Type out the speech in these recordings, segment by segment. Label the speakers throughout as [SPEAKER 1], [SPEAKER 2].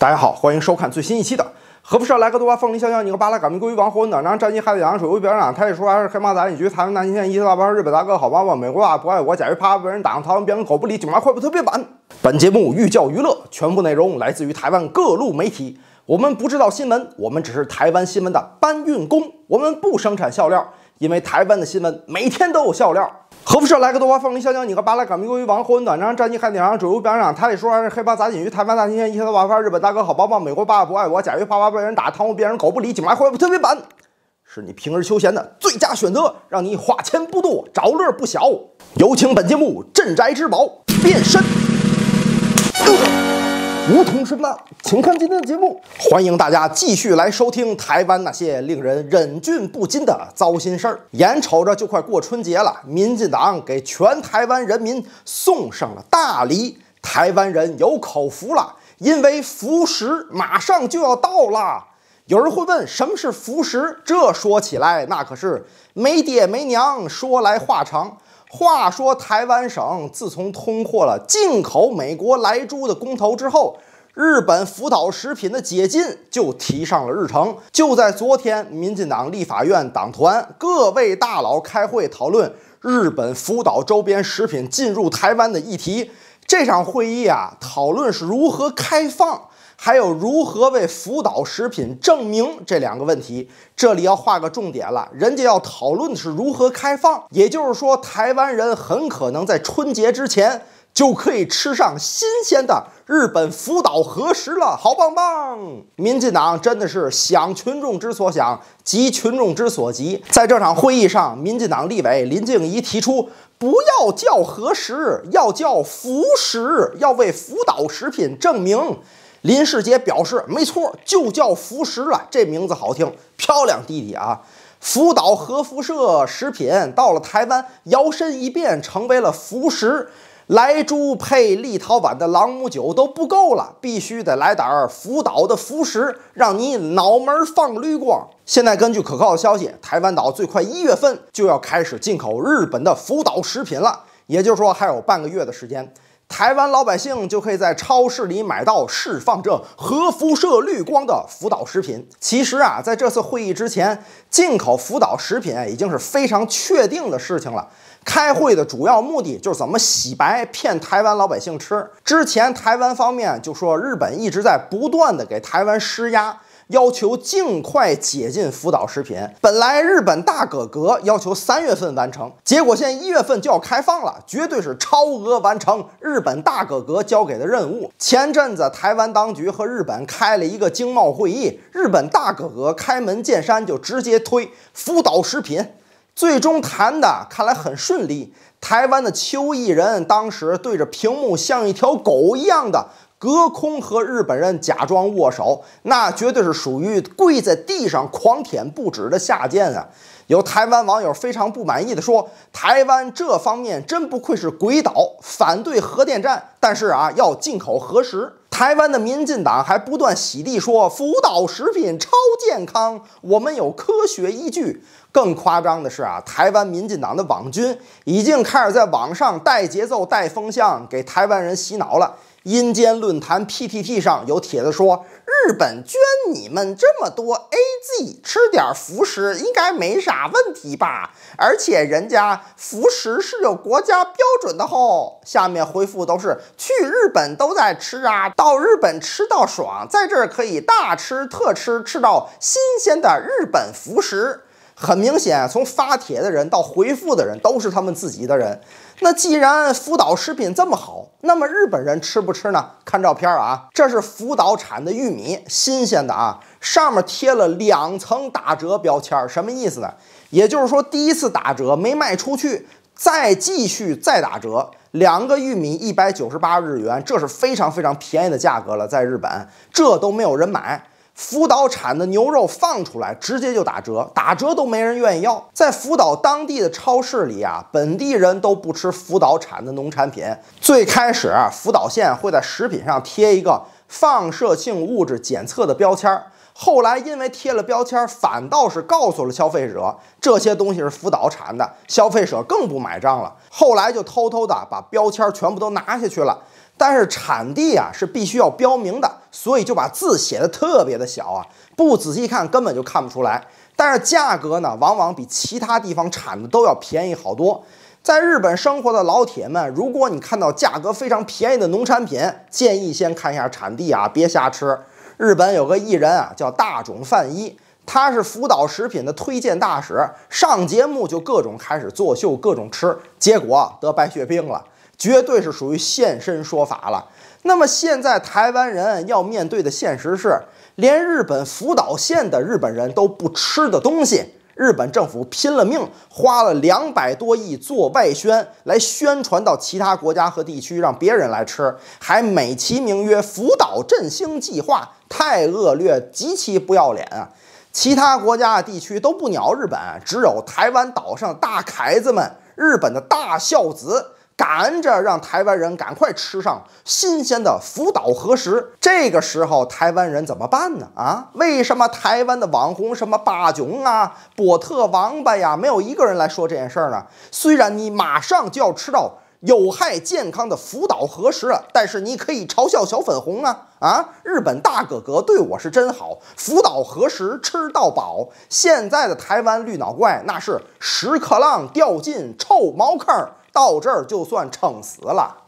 [SPEAKER 1] 大家好，欢迎收看最新一期的。何不是来个多巴？凤梨香蕉你个巴拉赶明归于亡魂暖让战机海底养水位表涨，他也说还是黑仔，你觉局。台湾大金线一大帮日本大哥好八卦，美国啊不爱国，假日趴被人打上台湾变成狗不理，九察快步特别版。本节目寓教于乐，全部内容来自于台湾各路媒体。我们不知道新闻，我们只是台湾新闻的搬运工。我们不生产笑料。因为台湾的新闻每天都有笑料，核辐射来个多巴，凤梨香蕉，你个巴拉卡咪鱼王，红温短肠，战机海底航，主右边上，他这说是黑帮砸锦鱼，台湾大金蟹，一小晚饭，日本大哥好棒棒，美国爸爸不爱我，甲鱼啪啪被人打，汤姆变人狗不理，警察坏不特别版，是你平日休闲的最佳选择，让你花钱不多，找乐不小。有请本节目镇宅之宝变身。梧桐深大，请看今天的节目。欢迎大家继续来收听台湾那些令人忍俊不禁的糟心事儿。眼瞅着就快过春节了，民进党给全台湾人民送上了大礼，台湾人有口福了，因为福食马上就要到了。有人会问，什么是福食？这说起来那可是没爹没娘。说来话长，话说台湾省自从通过了进口美国莱猪的公投之后。日本福岛食品的解禁就提上了日程。就在昨天，民进党立法院党团各位大佬开会讨论日本福岛周边食品进入台湾的议题。这场会议啊，讨论是如何开放，还有如何为福岛食品证明这两个问题。这里要画个重点了，人家要讨论的是如何开放，也就是说，台湾人很可能在春节之前。就可以吃上新鲜的日本福岛核食了，好棒棒！民进党真的是想群众之所想，急群众之所急。在这场会议上，民进党立委林静怡提出，不要叫核食，要叫福食，要为福岛食品正名。林世杰表示，没错，就叫福食了，这名字好听，漂亮弟弟啊！福岛核辐射食品到了台湾，摇身一变成为了福食。莱猪配立陶宛的朗姆酒都不够了，必须得来点儿福岛的福食，让你脑门放绿光。现在根据可靠的消息，台湾岛最快一月份就要开始进口日本的福岛食品了，也就是说还有半个月的时间，台湾老百姓就可以在超市里买到释放这核辐射绿光的福岛食品。其实啊，在这次会议之前，进口福岛食品已经是非常确定的事情了。开会的主要目的就是怎么洗白骗台湾老百姓吃。之前台湾方面就说日本一直在不断的给台湾施压，要求尽快解禁福岛食品。本来日本大哥哥要求三月份完成，结果现在一月份就要开放了，绝对是超额完成日本大哥哥交给的任务。前阵子台湾当局和日本开了一个经贸会议，日本大哥哥开门见山就直接推福岛食品。最终谈的看来很顺利。台湾的邱毅人当时对着屏幕像一条狗一样的隔空和日本人假装握手，那绝对是属于跪在地上狂舔不止的下贱啊！有台湾网友非常不满意的说：“台湾这方面真不愧是鬼岛，反对核电站，但是啊要进口核食。台湾的民进党还不断洗地说，福岛食品超健康，我们有科学依据。”更夸张的是啊，台湾民进党的网军已经开始在网上带节奏、带风向，给台湾人洗脑了。阴间论坛 PTT 上有帖子说：“日本捐你们这么多 AG，吃点辅食应该没啥问题吧？而且人家辅食是有国家标准的。”吼。下面回复都是：“去日本都在吃啊，到日本吃到爽，在这儿可以大吃特吃，吃到新鲜的日本辅食。”很明显，从发帖的人到回复的人都是他们自己的人。那既然福岛食品这么好，那么日本人吃不吃呢？看照片啊，这是福岛产的玉米，新鲜的啊，上面贴了两层打折标签，什么意思呢？也就是说，第一次打折没卖出去，再继续再打折，两个玉米一百九十八日元，这是非常非常便宜的价格了。在日本，这都没有人买。福岛产的牛肉放出来，直接就打折，打折都没人愿意要。在福岛当地的超市里啊，本地人都不吃福岛产的农产品。最开始啊，福岛县会在食品上贴一个放射性物质检测的标签儿，后来因为贴了标签儿，反倒是告诉了消费者这些东西是福岛产的，消费者更不买账了。后来就偷偷的把标签儿全部都拿下去了。但是产地啊是必须要标明的，所以就把字写的特别的小啊，不仔细看根本就看不出来。但是价格呢，往往比其他地方产的都要便宜好多。在日本生活的老铁们，如果你看到价格非常便宜的农产品，建议先看一下产地啊，别瞎吃。日本有个艺人啊叫大冢范一，他是福岛食品的推荐大使，上节目就各种开始作秀，各种吃，结果得白血病了。绝对是属于现身说法了。那么现在台湾人要面对的现实是，连日本福岛县的日本人都不吃的东西，日本政府拼了命花了两百多亿做外宣，来宣传到其他国家和地区，让别人来吃，还美其名曰“福岛振兴计划”，太恶劣，极其不要脸啊！其他国家地区都不鸟日本，只有台湾岛上大凯子们，日本的大孝子。赶着让台湾人赶快吃上新鲜的福岛核食，这个时候台湾人怎么办呢？啊，为什么台湾的网红什么八囧啊、波特王八呀，没有一个人来说这件事儿呢？虽然你马上就要吃到有害健康的福岛核食了，但是你可以嘲笑小粉红啊啊！日本大哥哥对我是真好，福岛核食吃到饱。现在的台湾绿脑怪那是屎壳郎掉进臭茅坑。到这儿就算撑死了。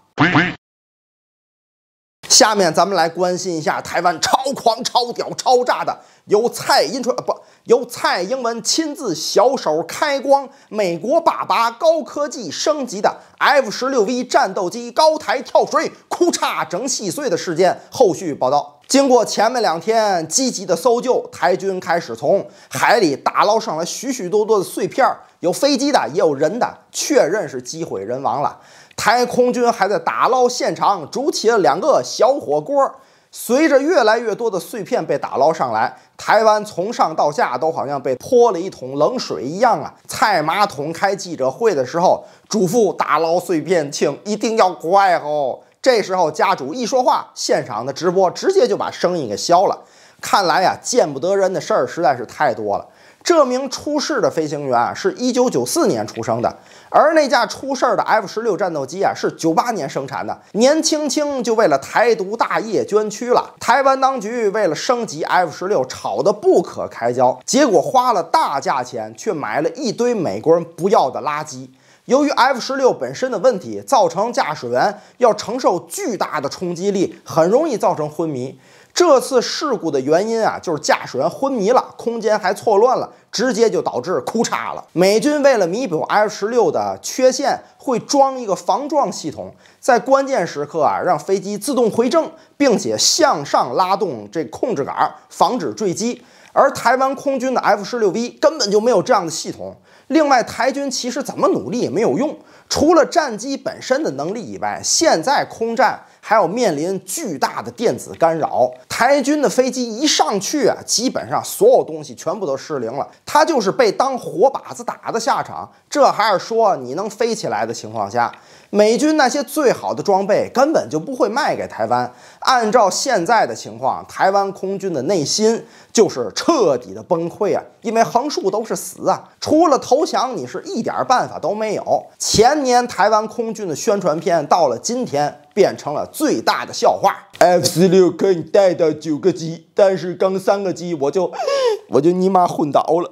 [SPEAKER 1] 下面咱们来关心一下台湾超狂、超屌、超炸的，由蔡英啊，不。由蔡英文亲自小手开光，美国爸爸高科技升级的 F 十六 V 战斗机高台跳水，哭嚓整稀碎的事件，后续报道。经过前面两天积极的搜救，台军开始从海里打捞上来许许多多的碎片，有飞机的，也有人的，确认是机毁人亡了。台空军还在打捞现场煮起了两个小火锅。随着越来越多的碎片被打捞上来，台湾从上到下都好像被泼了一桶冷水一样啊！蔡马桶开记者会的时候，嘱咐打捞碎片请一定要快哦。这时候家主一说话，现场的直播直接就把声音给消了。看来呀，见不得人的事儿实在是太多了。这名出事的飞行员啊，是一九九四年出生的。而那架出事儿的 F 十六战斗机啊，是九八年生产的，年轻轻就为了台独大业捐躯了。台湾当局为了升级 F 十六，吵得不可开交，结果花了大价钱，却买了一堆美国人不要的垃圾。由于 F 十六本身的问题，造成驾驶员要承受巨大的冲击力，很容易造成昏迷。这次事故的原因啊，就是驾驶员昏迷了，空间还错乱了，直接就导致哭叉了。美军为了弥补 F 十六的缺陷，会装一个防撞系统，在关键时刻啊，让飞机自动回正，并且向上拉动这控制杆，防止坠机。而台湾空军的 F 十六 V 根本就没有这样的系统。另外，台军其实怎么努力也没有用，除了战机本身的能力以外，现在空战。还有面临巨大的电子干扰，台军的飞机一上去啊，基本上所有东西全部都失灵了，他就是被当活靶子打的下场。这还是说你能飞起来的情况下，美军那些最好的装备根本就不会卖给台湾。按照现在的情况，台湾空军的内心就是彻底的崩溃啊，因为横竖都是死啊，除了投降，你是一点办法都没有。前年台湾空军的宣传片到了今天。变成了最大的笑话。F 四六可以带到九个机，但是刚三个机我就 我就尼玛混倒了。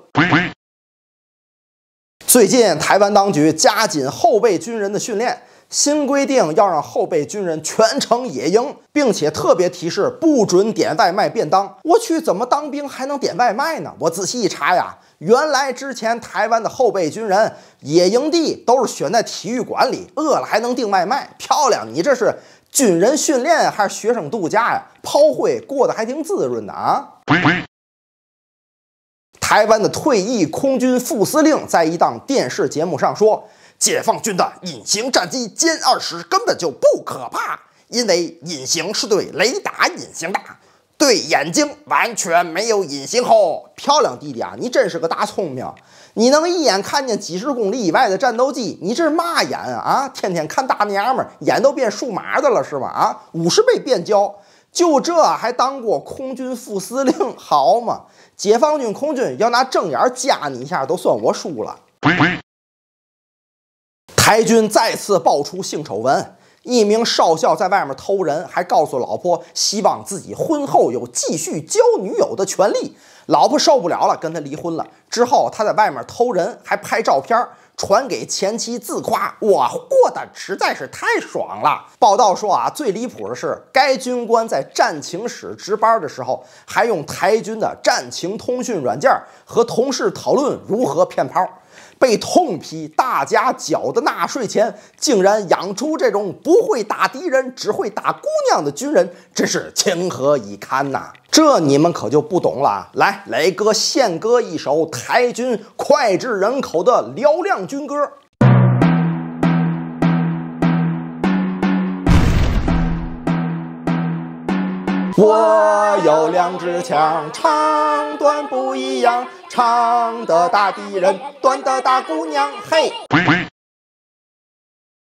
[SPEAKER 1] 最近台湾当局加紧后备军人的训练。新规定要让后备军人全程野营，并且特别提示不准点外卖便当。我去，怎么当兵还能点外卖呢？我仔细一查呀，原来之前台湾的后备军人野营地都是选在体育馆里，饿了还能订外卖。漂亮，你这是军人训练还是学生度假呀？炮灰过得还挺滋润的啊！台湾的退役空军副司令在一档电视节目上说。解放军的隐形战机歼二十根本就不可怕，因为隐形是对雷达隐形的，对眼睛完全没有隐形后。漂亮弟弟啊，你真是个大聪明，你能一眼看见几十公里以外的战斗机，你这是嘛眼啊？啊，天天看大娘们，眼都变数码的了是吧？啊，五十倍变焦，就这还当过空军副司令，好吗？解放军空军要拿正眼夹你一下，都算我输了。台军再次爆出性丑闻，一名少校在外面偷人，还告诉老婆，希望自己婚后有继续交女友的权利。老婆受不了了，跟他离婚了。之后他在外面偷人，还拍照片传给前妻自夸：“我过得实在是太爽了。”报道说啊，最离谱的是，该军官在战情室值班的时候，还用台军的战情通讯软件和同事讨论如何骗炮。被痛批，大家缴的纳税钱竟然养出这种不会打敌人、只会打姑娘的军人，真是情何以堪呐！这你们可就不懂了。来，雷哥献歌一首台军脍炙人口的嘹亮军歌。我有两支枪，长短不一样。长的大敌人，短的大姑娘，嘿。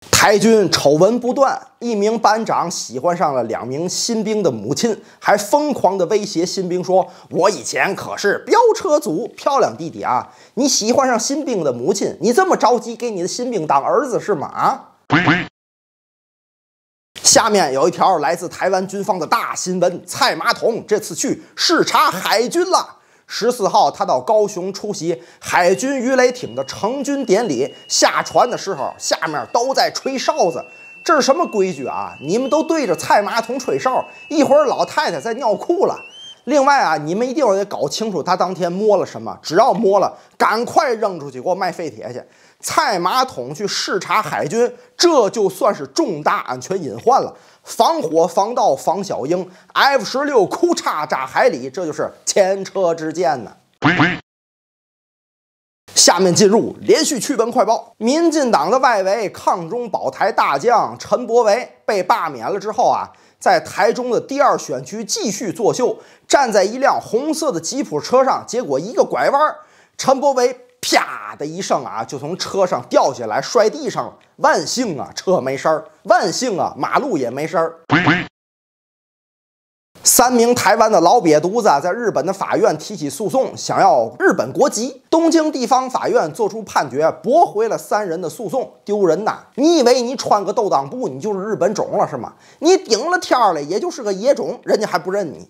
[SPEAKER 1] 台军丑闻不断，一名班长喜欢上了两名新兵的母亲，还疯狂的威胁新兵说：“我以前可是飙车族，漂亮弟弟啊！你喜欢上新兵的母亲，你这么着急给你的新兵当儿子是吗？”下面有一条来自台湾军方的大新闻：蔡马桶这次去视察海军了。十四号，他到高雄出席海军鱼雷艇的成军典礼。下船的时候，下面都在吹哨子，这是什么规矩啊？你们都对着菜马桶吹哨，一会儿老太太在尿裤了。另外啊，你们一定要得搞清楚他当天摸了什么，只要摸了，赶快扔出去，给我卖废铁去。菜马桶去视察海军，这就算是重大安全隐患了。防火防盗防小鹰，F 十六哭叉炸海里，这就是前车之鉴呢。下面进入连续趣闻快报：民进党的外围抗中保台大将陈伯维被罢免了之后啊，在台中的第二选区继续作秀，站在一辆红色的吉普车上，结果一个拐弯，陈柏维啪的一声啊，就从车上掉下来，摔地上了。万幸啊，车没事儿。万幸啊，马路也没事儿。三名台湾的老瘪犊子在日本的法院提起诉讼，想要日本国籍。东京地方法院作出判决，驳回了三人的诉讼。丢人呐！你以为你穿个斗裆布，你就是日本种了是吗？你顶了天了，也就是个野种，人家还不认你。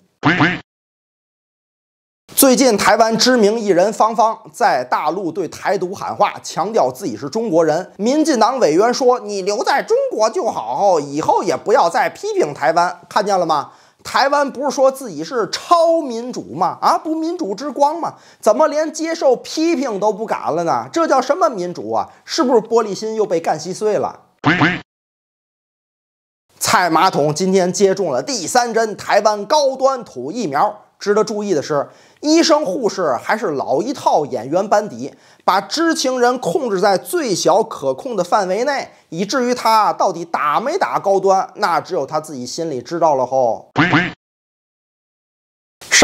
[SPEAKER 1] 最近，台湾知名艺人芳芳在大陆对台独喊话，强调自己是中国人。民进党委员说：“你留在中国就好，以后也不要再批评台湾。”看见了吗？台湾不是说自己是超民主吗？啊，不民主之光吗？怎么连接受批评都不敢了呢？这叫什么民主啊？是不是玻璃心又被干稀碎了？蔡马桶今天接种了第三针台湾高端土疫苗。值得注意的是，医生护士还是老一套演员班底，把知情人控制在最小可控的范围内，以至于他到底打没打高端，那只有他自己心里知道了。后。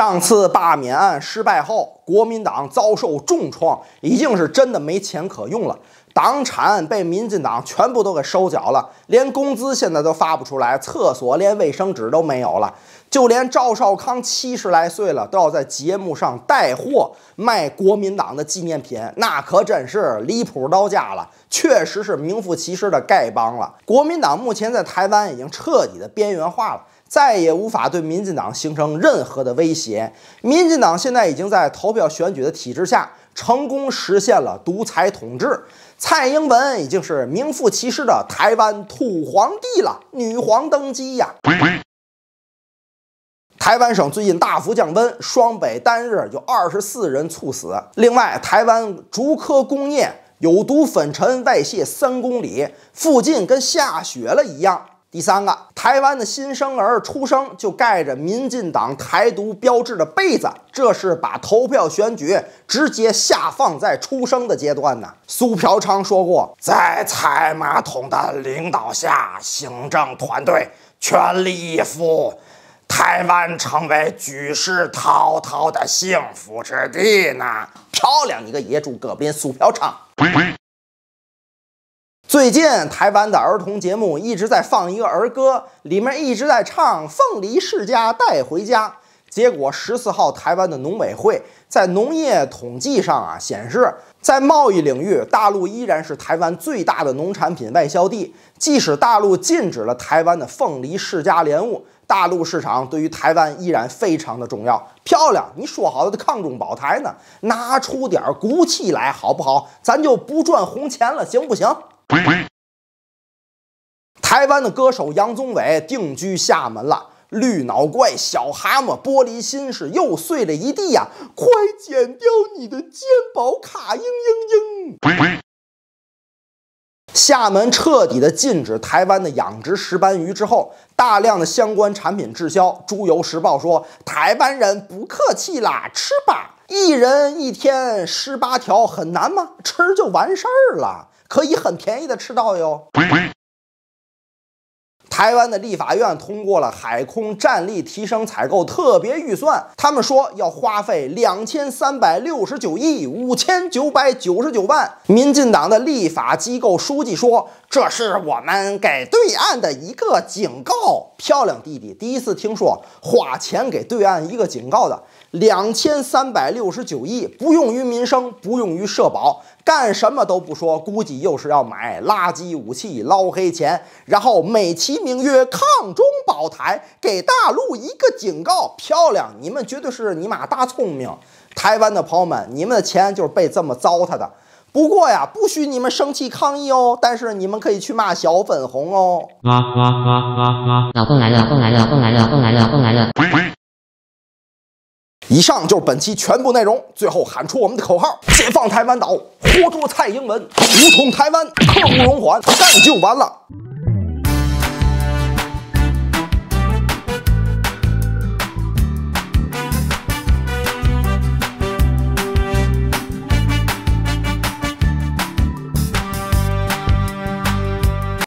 [SPEAKER 1] 上次罢免案失败后，国民党遭受重创，已经是真的没钱可用了。党产被民进党全部都给收缴了，连工资现在都发不出来，厕所连卫生纸都没有了。就连赵少康七十来岁了，都要在节目上带货卖国民党的纪念品，那可真是离谱到家了。确实是名副其实的丐帮了。国民党目前在台湾已经彻底的边缘化了。再也无法对民进党形成任何的威胁。民进党现在已经在投票选举的体制下成功实现了独裁统治，蔡英文已经是名副其实的台湾土皇帝了，女皇登基呀！台湾省最近大幅降温，双北单日有二十四人猝死。另外，台湾竹科工业有毒粉尘外泄三公里，附近跟下雪了一样。第三个，台湾的新生儿出生就盖着民进党台独标志的被子，这是把投票选举直接下放在出生的阶段呢。苏嫖昌说过，在蔡马桶的领导下，行政团队全力以赴，台湾成为举世滔滔的幸福之地呢。漂亮，你个野猪哥变苏嫖昌。最近台湾的儿童节目一直在放一个儿歌，里面一直在唱“凤梨世家带回家”。结果十四号，台湾的农委会在农业统计上啊显示，在贸易领域，大陆依然是台湾最大的农产品外销地。即使大陆禁止了台湾的凤梨世家莲雾，大陆市场对于台湾依然非常的重要。漂亮，你说好的抗中保台呢？拿出点骨气来，好不好？咱就不赚红钱了，行不行？台湾的歌手杨宗纬定居厦门了，绿脑怪、小蛤蟆、玻璃心是又碎了一地呀！快剪掉你的肩宝卡，嘤嘤嘤！厦门彻底的禁止台湾的养殖石斑鱼之后，大量的相关产品滞销。《猪油时报》说：“台湾人不客气啦，吃吧，一人一天十八条很难吗？吃就完事儿了。”可以很便宜的吃到哟。台湾的立法院通过了海空战力提升采购特别预算，他们说要花费两千三百六十九亿五千九百九十九万。民进党的立法机构书记说，这是我们给对岸的一个警告。漂亮弟弟第一次听说花钱给对岸一个警告的两千三百六十九亿，不用于民生，不用于社保。干什么都不说，估计又是要买垃圾武器捞黑钱，然后美其名曰抗中保台，给大陆一个警告。漂亮，你们绝对是尼玛大聪明，台湾的朋友们，你们的钱就是被这么糟蹋的。不过呀，不许你们生气抗议哦，但是你们可以去骂小粉红哦。
[SPEAKER 2] 老哈哈哈哈哈，来了，洞来了，洞来了，洞来了，洞来了。
[SPEAKER 1] 以上就是本期全部内容。最后喊出我们的口号：解放台湾岛，活脱蔡英文，武统台湾，刻不容缓，干就完了。